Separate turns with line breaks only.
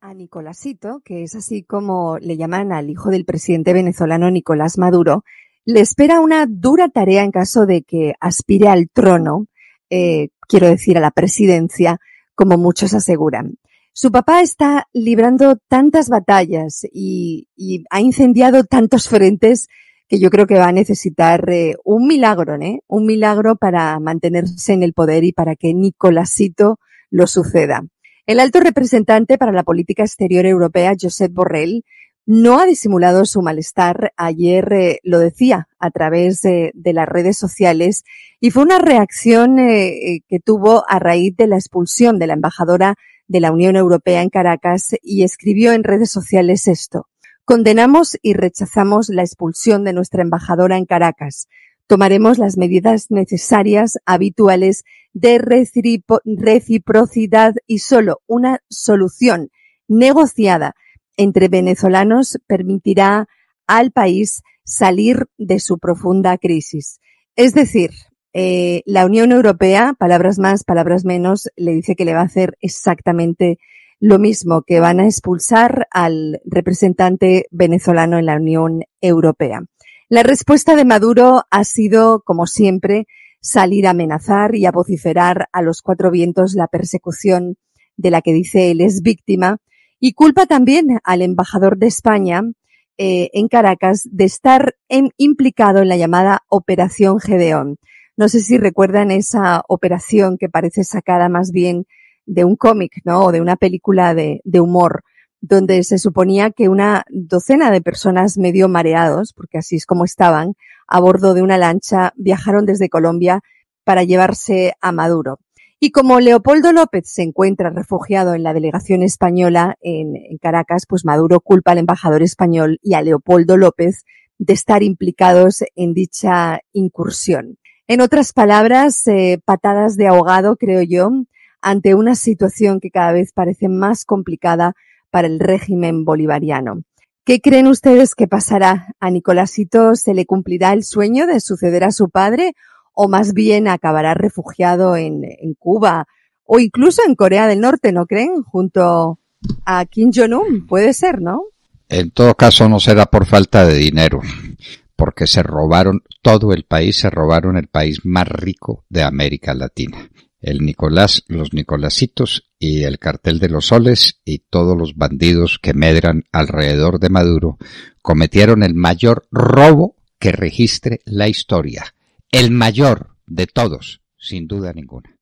a Nicolásito, que es así como le llaman al hijo del presidente venezolano Nicolás Maduro, le espera una dura tarea en caso de que aspire al trono, eh, quiero decir a la presidencia, como muchos aseguran. Su papá está librando tantas batallas y, ha incendiado tantos frentes que yo creo que va a necesitar eh, un milagro, ¿eh? Un milagro para mantenerse en el poder y para que Nicolásito lo suceda. El alto representante para la política exterior europea, Josep Borrell, no ha disimulado su malestar. Ayer eh, lo decía a través de, las redes sociales y fue una reacción eh, eh, que tuvo a raíz de la expulsión de la embajadora de la Unión Europea en Caracas y escribió en redes sociales esto. Condenamos y rechazamos la expulsión de nuestra embajadora en Caracas tomaremos las medidas necesarias, habituales, de reciprocidad y solo una solución negociada entre venezolanos permitirá al país salir de su profunda crisis. Es decir, eh, la Unión Europea, palabras más, palabras menos, le dice que le va a hacer exactamente lo mismo, que van a expulsar al representante venezolano en la Unión Europea. La respuesta de Maduro ha sido, como siempre, salir a amenazar y a vociferar a los cuatro vientos la persecución de la que dice él es víctima y culpa también al embajador de España eh, en Caracas de estar implicado en la llamada Operación Gedeón. No sé si recuerdan esa operación que parece sacada más bien de un cómic, ¿no? O de una película de humor donde se suponía que una docena de personas medio mareados, porque así es como estaban, a bordo de una lancha, viajaron desde Colombia para llevarse a Maduro. Y como Leopoldo López se encuentra refugiado en la delegación española en, Caracas, pues Maduro culpa al embajador español y a Leopoldo López de estar implicados en dicha incursión. En otras palabras, eh, patadas de ahogado, creo yo, ante una situación que cada vez parece más complicada para el régimen bolivariano. ¿Qué creen ustedes que pasará? ¿A Nicolásito se le cumplirá el sueño de suceder a su padre o más bien acabará refugiado en, Cuba o incluso en Corea del Norte, ¿no creen? Junto a Kim Jong-un, puede ser, ¿no?
En todo caso no será por falta de dinero, porque se robaron todo el país, se robaron el país más rico de América Latina. El Nicolás, los Nicolásitos, y el cartel de los soles y todos los bandidos que medran alrededor de Maduro cometieron el mayor robo que registre la historia, el mayor de todos, sin duda ninguna.